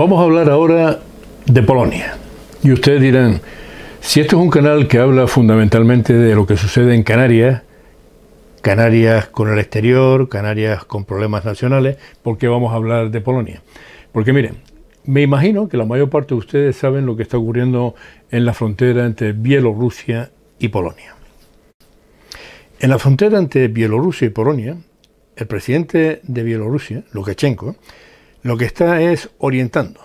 Vamos a hablar ahora de Polonia. Y ustedes dirán, si esto es un canal que habla fundamentalmente de lo que sucede en Canarias, Canarias con el exterior, Canarias con problemas nacionales, ¿por qué vamos a hablar de Polonia? Porque miren, me imagino que la mayor parte de ustedes saben lo que está ocurriendo en la frontera entre Bielorrusia y Polonia. En la frontera entre Bielorrusia y Polonia, el presidente de Bielorrusia, Lukashenko, lo que está es orientando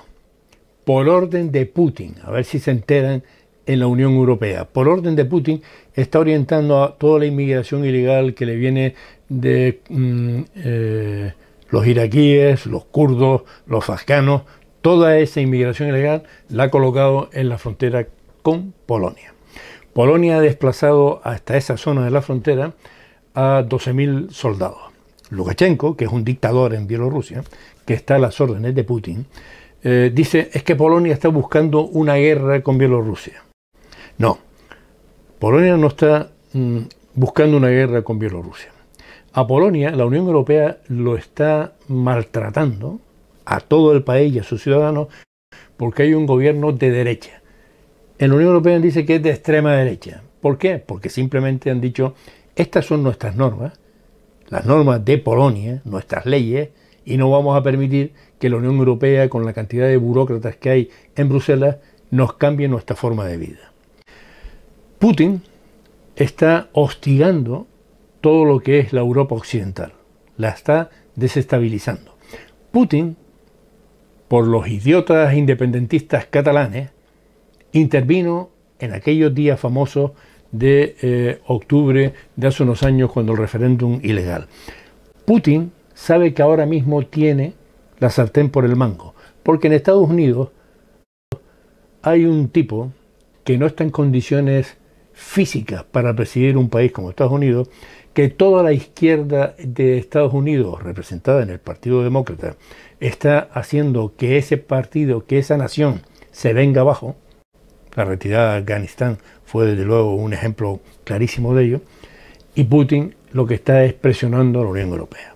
por orden de Putin, a ver si se enteran en la Unión Europea. Por orden de Putin está orientando a toda la inmigración ilegal que le viene de mm, eh, los iraquíes, los kurdos, los afganos, toda esa inmigración ilegal la ha colocado en la frontera con Polonia. Polonia ha desplazado hasta esa zona de la frontera a 12.000 soldados. Lukashenko, que es un dictador en Bielorrusia, que está a las órdenes de Putin, eh, dice es que Polonia está buscando una guerra con Bielorrusia. No, Polonia no está mm, buscando una guerra con Bielorrusia. A Polonia la Unión Europea lo está maltratando a todo el país y a sus ciudadanos porque hay un gobierno de derecha. En la Unión Europea dice que es de extrema derecha. ¿Por qué? Porque simplemente han dicho, estas son nuestras normas, las normas de Polonia, nuestras leyes, y no vamos a permitir que la Unión Europea, con la cantidad de burócratas que hay en Bruselas, nos cambie nuestra forma de vida. Putin está hostigando todo lo que es la Europa occidental, la está desestabilizando. Putin, por los idiotas independentistas catalanes, intervino en aquellos días famosos de eh, octubre de hace unos años cuando el referéndum ilegal. Putin sabe que ahora mismo tiene la sartén por el mango. Porque en Estados Unidos hay un tipo que no está en condiciones físicas para presidir un país como Estados Unidos, que toda la izquierda de Estados Unidos, representada en el Partido Demócrata, está haciendo que ese partido, que esa nación se venga abajo. La retirada de Afganistán fue desde luego un ejemplo clarísimo de ello. Y Putin lo que está es presionando a la Unión Europea.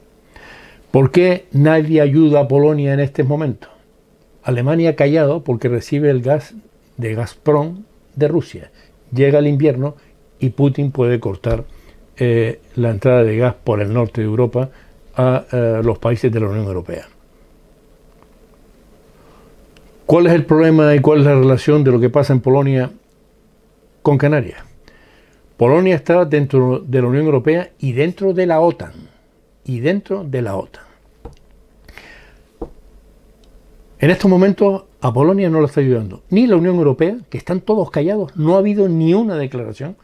¿Por qué nadie ayuda a Polonia en este momento? Alemania ha callado porque recibe el gas de Gazprom de Rusia. Llega el invierno y Putin puede cortar eh, la entrada de gas por el norte de Europa a eh, los países de la Unión Europea. ¿Cuál es el problema y cuál es la relación de lo que pasa en Polonia con Canarias? Polonia está dentro de la Unión Europea y dentro de la OTAN y dentro de la OTAN. En estos momentos a Polonia no la está ayudando, ni la Unión Europea, que están todos callados, no ha habido ni una declaración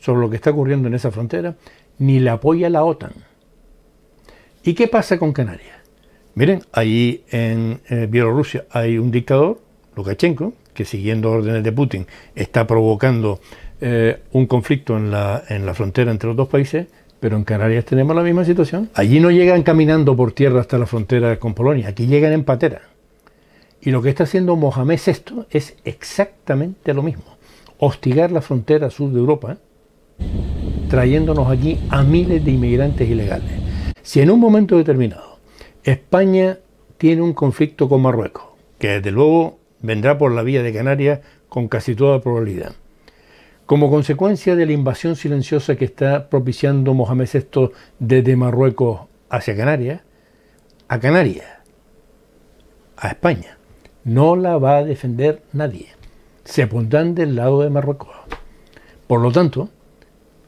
sobre lo que está ocurriendo en esa frontera, ni le apoya la OTAN. ¿Y qué pasa con Canarias? Miren, allí en eh, Bielorrusia hay un dictador, Lukashenko, que siguiendo órdenes de Putin está provocando eh, un conflicto en la, en la frontera entre los dos países, pero en Canarias tenemos la misma situación. Allí no llegan caminando por tierra hasta la frontera con Polonia, aquí llegan en patera. Y lo que está haciendo Mohamed VI es exactamente lo mismo, hostigar la frontera sur de Europa, trayéndonos allí a miles de inmigrantes ilegales. Si en un momento determinado España tiene un conflicto con Marruecos, que desde luego vendrá por la vía de Canarias con casi toda probabilidad, como consecuencia de la invasión silenciosa que está propiciando Mohamed VI desde Marruecos hacia Canarias, a Canarias, a España, no la va a defender nadie. Se apuntan del lado de Marruecos. Por lo tanto,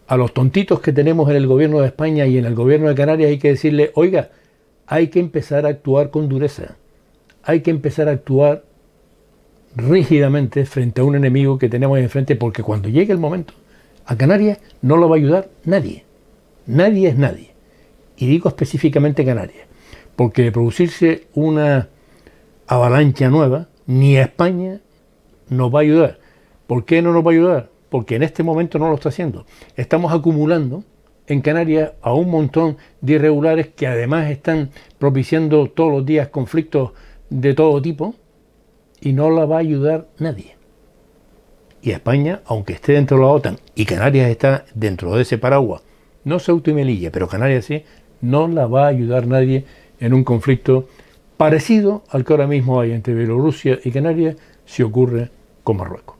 a los tontitos que tenemos en el gobierno de España y en el gobierno de Canarias hay que decirle, oiga, hay que empezar a actuar con dureza, hay que empezar a actuar rígidamente frente a un enemigo que tenemos enfrente, porque cuando llegue el momento, a Canarias no lo va a ayudar nadie. Nadie es nadie. Y digo específicamente Canarias, porque producirse una avalancha nueva, ni a España nos va a ayudar. ¿Por qué no nos va a ayudar? Porque en este momento no lo está haciendo. Estamos acumulando en Canarias a un montón de irregulares que además están propiciando todos los días conflictos de todo tipo y no la va a ayudar nadie. Y España, aunque esté dentro de la OTAN y Canarias está dentro de ese paraguas, no Ceuta y Melilla, pero Canarias sí, no la va a ayudar nadie en un conflicto parecido al que ahora mismo hay entre Bielorrusia y Canarias si ocurre con Marruecos.